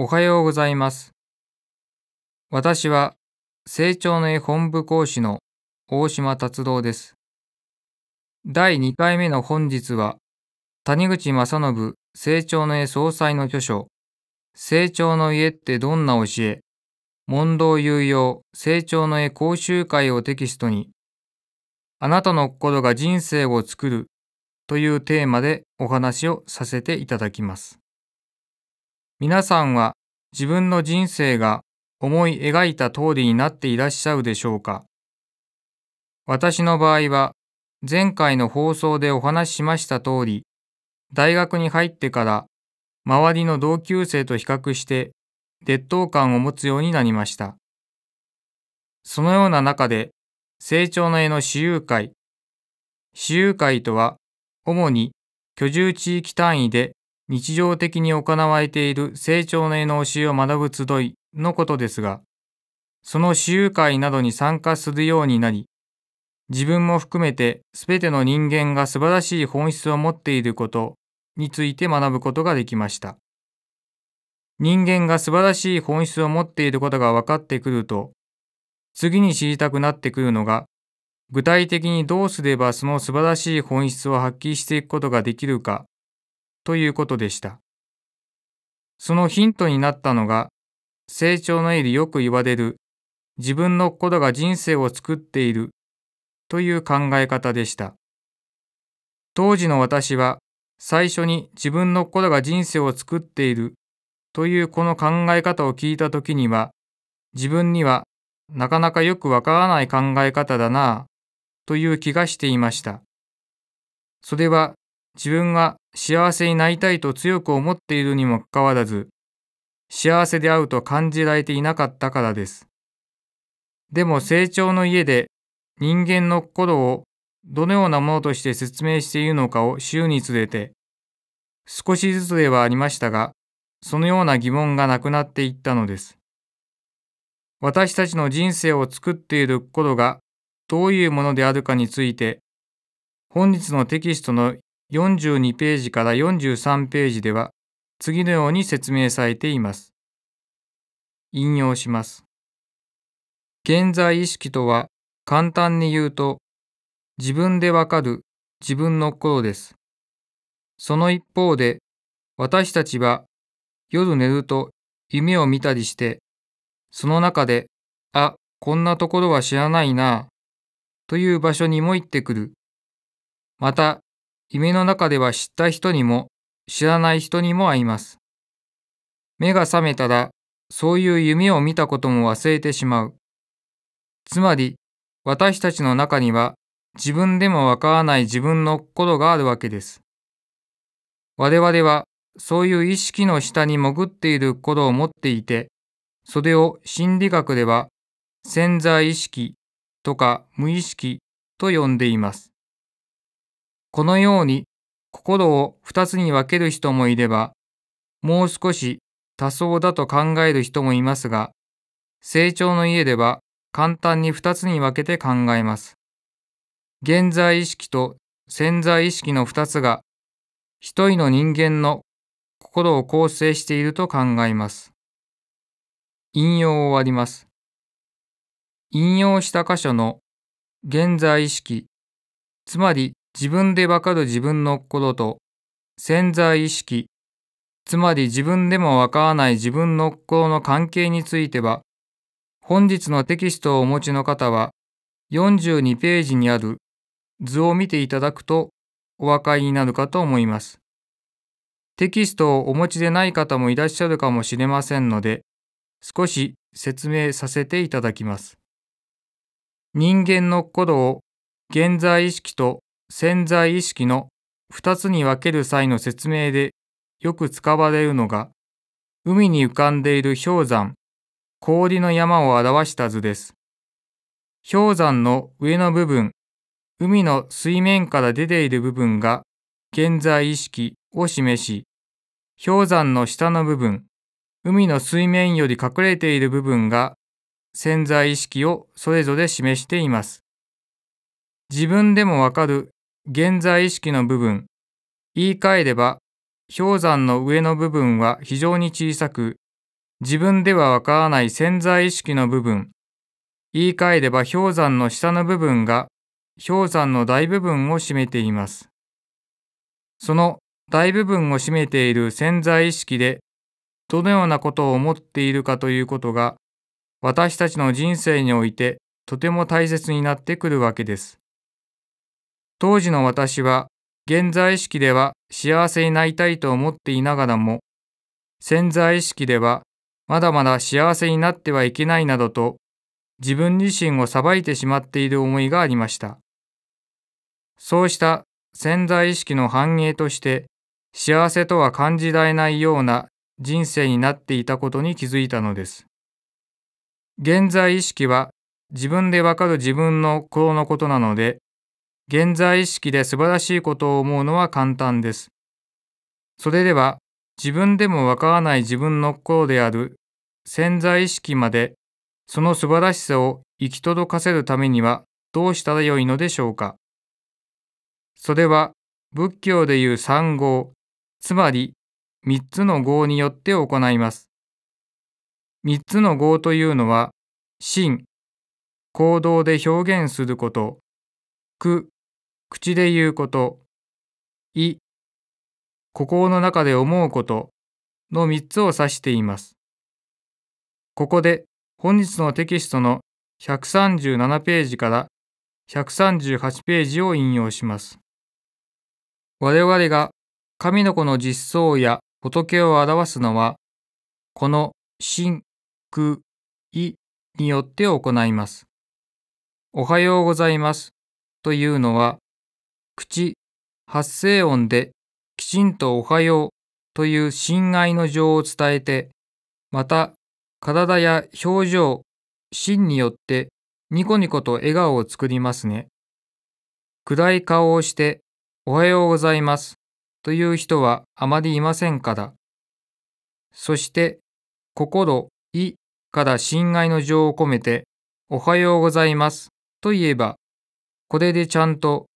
おはようございます。私は、成長の絵本部講師の大島達郎です。第2回目の本日は、谷口正信成長の絵総裁の著書、成長の家ってどんな教え、問答有用成長の絵講習会をテキストに、あなたの心が人生を作るというテーマでお話をさせていただきます。皆さんは自分の人生が思い描いた通りになっていらっしゃるでしょうか私の場合は前回の放送でお話ししました通り大学に入ってから周りの同級生と比較して劣等感を持つようになりましたそのような中で成長の絵の私有会私有会とは主に居住地域単位で日常的に行われている成長の絵の教えを学ぶ集いのことですが、その私有会などに参加するようになり、自分も含めて全ての人間が素晴らしい本質を持っていることについて学ぶことができました。人間が素晴らしい本質を持っていることが分かってくると、次に知りたくなってくるのが、具体的にどうすればその素晴らしい本質を発揮していくことができるかということでした。そのヒントになったのが、成長の絵でよく言われる、自分のことが人生を作っているという考え方でした。当時の私は、最初に自分の心が人生を作っているというこの考え方を聞いた時には、自分にはなかなかよくわからない考え方だなあという気がしていました。それは自分が幸せになりたいと強く思っているにもかかわらず、幸せであると感じられていなかったからです。でも成長の家で人間の心をどのようなものとして説明しているのかを週につれて、少しずつではありましたが、そのような疑問がなくなっていったのです。私たちの人生を作っている心がどういうものであるかについて、本日のテキストの42ページから43ページでは次のように説明されています。引用します。現在意識とは簡単に言うと自分でわかる自分の心です。その一方で私たちは夜寝ると夢を見たりしてその中であこんなところは知らないなという場所にも行ってくる。また夢の中では知った人にも知らない人にも会います。目が覚めたら、そういう夢を見たことも忘れてしまう。つまり、私たちの中には自分でもわからない自分の心があるわけです。我々はそういう意識の下に潜っている心を持っていて、それを心理学では潜在意識とか無意識と呼んでいます。このように心を二つに分ける人もいれば、もう少し多層だと考える人もいますが、成長の家では簡単に二つに分けて考えます。現在意識と潜在意識の二つが、一人の人間の心を構成していると考えます。引用を終わります。引用した箇所の現在意識、つまり自分でわかる自分の心と潜在意識、つまり自分でもわからない自分の心の関係については、本日のテキストをお持ちの方は、42ページにある図を見ていただくとお分かりになるかと思います。テキストをお持ちでない方もいらっしゃるかもしれませんので、少し説明させていただきます。人間の心を現在意識と潜在意識の2つに分ける際の説明でよく使われるのが、海に浮かんでいる氷山、氷の山を表した図です。氷山の上の部分、海の水面から出ている部分が現在意識を示し、氷山の下の部分、海の水面より隠れている部分が潜在意識をそれぞれ示しています。自分でもわかる現在意識の部分、言い換えれば、氷山の上の部分は非常に小さく、自分ではわからない潜在意識の部分、言い換えれば氷山の下の部分が氷山の大部分を占めています。その大部分を占めている潜在意識で、どのようなことを思っているかということが、私たちの人生においてとても大切になってくるわけです。当時の私は現在意識では幸せになりたいと思っていながらも、潜在意識ではまだまだ幸せになってはいけないなどと自分自身を裁いてしまっている思いがありました。そうした潜在意識の反映として幸せとは感じられないような人生になっていたことに気づいたのです。現在意識は自分でわかる自分の心のことなので、現在意識で素晴らしいことを思うのは簡単です。それでは、自分でもわからない自分の心である潜在意識まで、その素晴らしさを行き届かせるためにはどうしたらよいのでしょうか。それは、仏教でいう三号、つまり3つの号によって行います。3つの号というのは、心、行動で表現すること、苦、口で言うこと、い、心の中で思うことの3つを指しています。ここで本日のテキストの137ページから138ページを引用します。我々が神の子の実相や仏を表すのは、この真、空、意によって行います。おはようございますというのは、口、発声音できちんとおはようという親愛の情を伝えて、また、体や表情、心によってニコニコと笑顔を作りますね。暗い顔をして、おはようございますという人はあまりいませんから。そして、心、いから親愛の情を込めて、おはようございますと言えば、これでちゃんと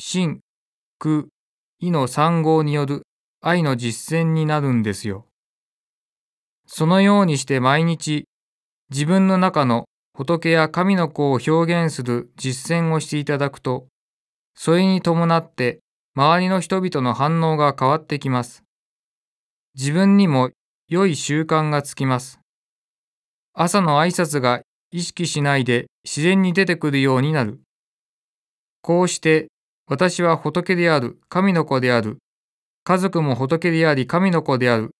真、苦、意の三号による愛の実践になるんですよ。そのようにして毎日自分の中の仏や神の子を表現する実践をしていただくと、それに伴って周りの人々の反応が変わってきます。自分にも良い習慣がつきます。朝の挨拶が意識しないで自然に出てくるようになる。こうして私は仏である、神の子である、家族も仏であり神の子である、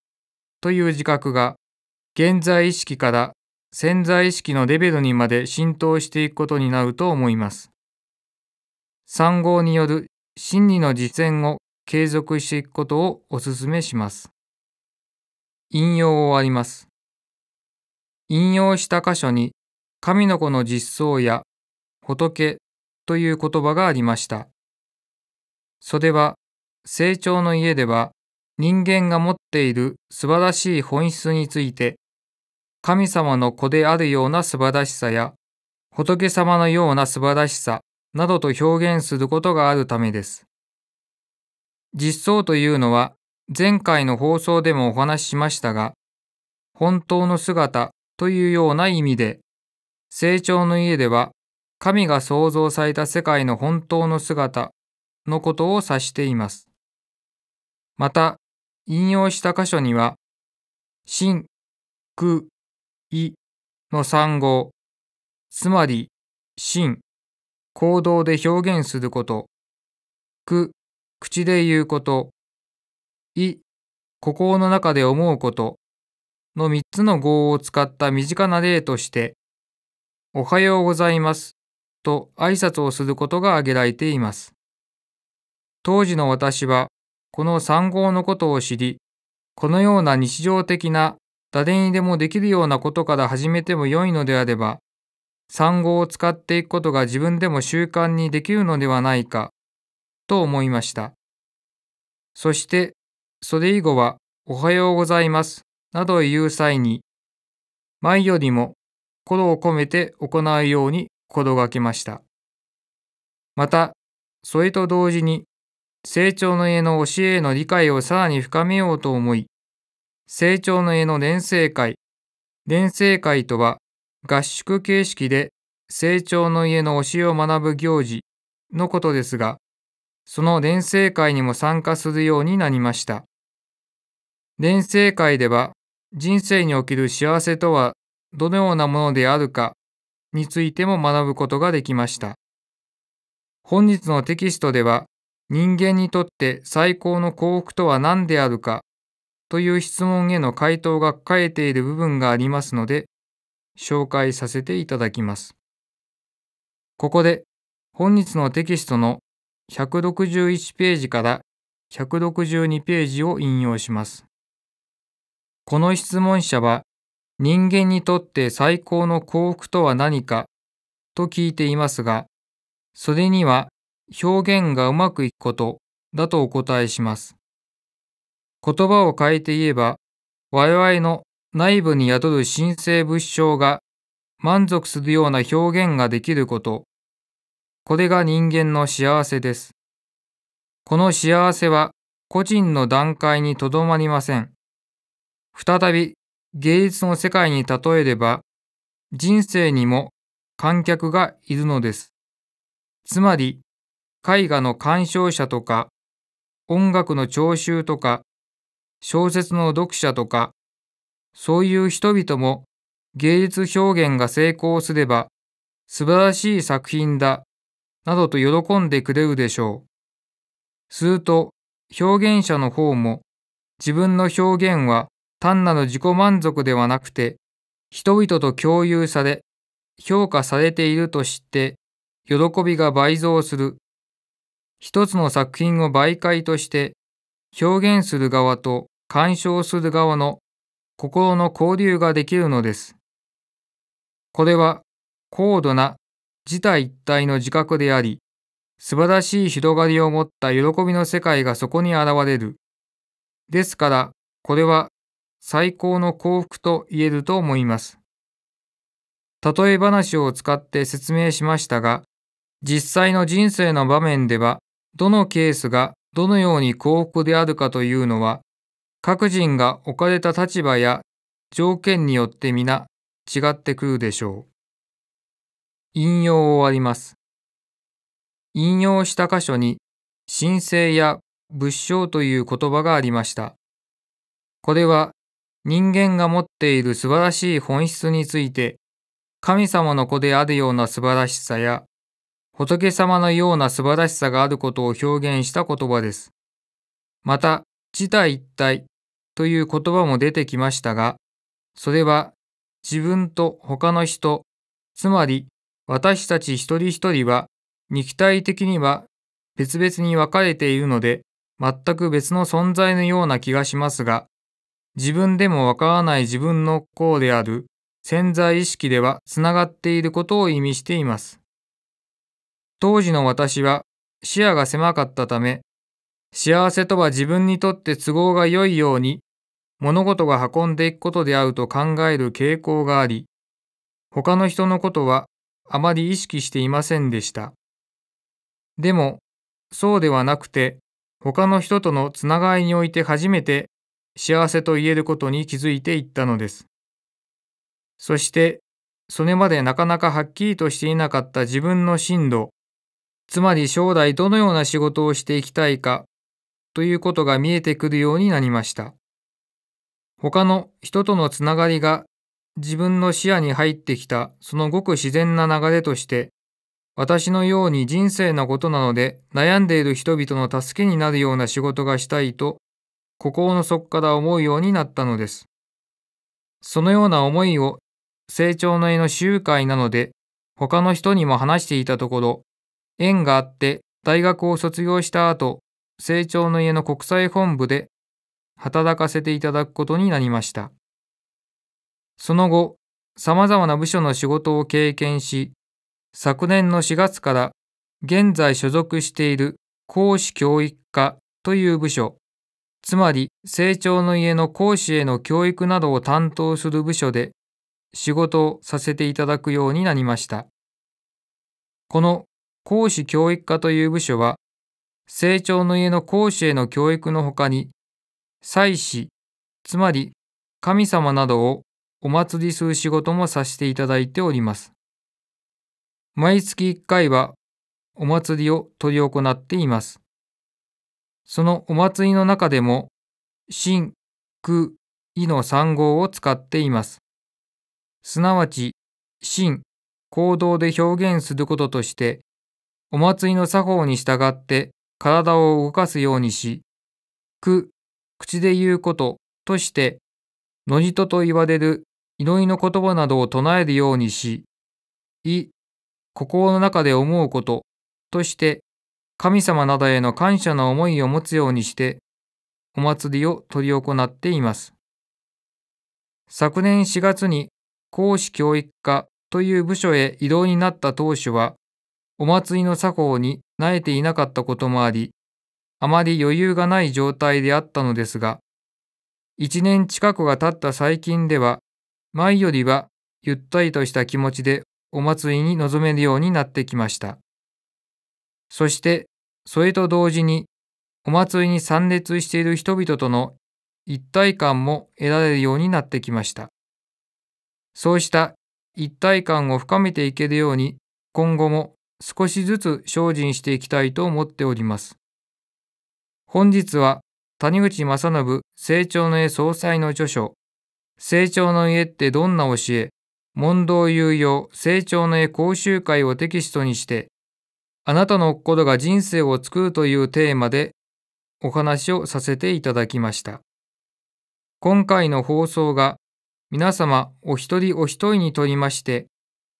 という自覚が、現在意識から潜在意識のレベルにまで浸透していくことになると思います。産後による真理の実践を継続していくことをお勧めします。引用を終わります。引用した箇所に、神の子の実相や仏という言葉がありました。それは、成長の家では、人間が持っている素晴らしい本質について、神様の子であるような素晴らしさや、仏様のような素晴らしさなどと表現することがあるためです。実相というのは、前回の放送でもお話ししましたが、本当の姿というような意味で、成長の家では、神が創造された世界の本当の姿のことを指しています。また、引用した箇所には、真、空、いの3号、つまり、真、行動で表現すること、く、口で言うこと、い、心の中で思うことの3つの語を使った身近な例として、おはようございますと挨拶をすることが挙げられています。当時の私は、この産号のことを知り、このような日常的な誰にでもできるようなことから始めても良いのであれば、産後を使っていくことが自分でも習慣にできるのではないか、と思いました。そして、それ以後は、おはようございます、などを言う際に、前よりも心を込めて行うように心がけました。また、それと同時に、成長の家の教えへの理解をさらに深めようと思い、成長の家の連成会、連成会とは、合宿形式で成長の家の教えを学ぶ行事のことですが、その連成会にも参加するようになりました。連成会では、人生における幸せとはどのようなものであるかについても学ぶことができました。本日のテキストでは、人間にとって最高の幸福とは何であるかという質問への回答が書かれている部分がありますので、紹介させていただきます。ここで本日のテキストの161ページから162ページを引用します。この質問者は人間にとって最高の幸福とは何かと聞いていますが、それには表現がうまくいくことだとお答えします。言葉を変えて言えば、我々の内部に宿る神聖物証が満足するような表現ができること。これが人間の幸せです。この幸せは個人の段階にとどまりません。再び芸術の世界に例えれば、人生にも観客がいるのです。つまり、絵画の鑑賞者とか、音楽の聴衆とか、小説の読者とか、そういう人々も芸術表現が成功すれば素晴らしい作品だ、などと喜んでくれるでしょう。すると、表現者の方も自分の表現は単なる自己満足ではなくて、人々と共有され、評価されていると知って、喜びが倍増する。一つの作品を媒介として表現する側と鑑賞する側の心の交流ができるのです。これは高度な自体一体の自覚であり、素晴らしい広がりを持った喜びの世界がそこに現れる。ですから、これは最高の幸福と言えると思います。例え話を使って説明しましたが、実際の人生の場面では、どのケースがどのように幸福であるかというのは、各人が置かれた立場や条件によって皆違ってくるでしょう。引用を終わります。引用した箇所に、神聖や仏性という言葉がありました。これは人間が持っている素晴らしい本質について、神様の子であるような素晴らしさや、仏様のような素晴らしさがあることを表現した言葉です。また、自体一体という言葉も出てきましたが、それは自分と他の人、つまり私たち一人一人は肉体的には別々に分かれているので、全く別の存在のような気がしますが、自分でもわからない自分のうである潜在意識ではつながっていることを意味しています。当時の私は視野が狭かったため、幸せとは自分にとって都合が良いように物事が運んでいくことであると考える傾向があり、他の人のことはあまり意識していませんでした。でも、そうではなくて、他の人とのつながりにおいて初めて幸せと言えることに気づいていったのです。そして、それまでなかなかはっきりとしていなかった自分の進路、つまり将来どのような仕事をしていきたいかということが見えてくるようになりました。他の人とのつながりが自分の視野に入ってきたそのごく自然な流れとして私のように人生のことなので悩んでいる人々の助けになるような仕事がしたいと心の底から思うようになったのです。そのような思いを成長の絵の集会なので他の人にも話していたところ縁があって大学を卒業した後、成長の家の国際本部で働かせていただくことになりました。その後、様々な部署の仕事を経験し、昨年の4月から現在所属している講師教育課という部署、つまり成長の家の講師への教育などを担当する部署で仕事をさせていただくようになりました。この講師教育課という部署は、成長の家の講師への教育のほかに、祭祀、つまり神様などをお祭りする仕事もさせていただいております。毎月1回はお祭りを執り行っています。そのお祭りの中でも、真、空、意の三号を使っています。すなわち、真、行動で表現することとして、お祭りの作法に従って体を動かすようにし、く、口で言うこととして、のじとと言われる祈りの言葉などを唱えるようにし、い、心の中で思うこととして、神様などへの感謝の思いを持つようにして、お祭りを執り行っています。昨年4月に、講師教育課という部署へ異動になった当初は、お祭りの作法に慣れていなかったこともあり、あまり余裕がない状態であったのですが、一年近くが経った最近では、前よりはゆったりとした気持ちでお祭りに臨めるようになってきました。そして、それと同時に、お祭りに参列している人々との一体感も得られるようになってきました。そうした一体感を深めていけるように、今後も少しずつ精進していきたいと思っております。本日は谷口正信成長の絵総裁の著書成長の家ってどんな教え問答有用成長の絵講習会をテキストにしてあなたの心が人生を作るというテーマでお話をさせていただきました。今回の放送が皆様お一人お一人にとりまして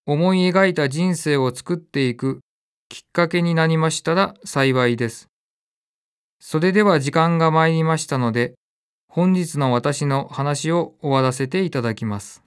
思い描いた人生を作っていくきっかけになりましたら幸いです。それでは時間が参りましたので、本日の私の話を終わらせていただきます。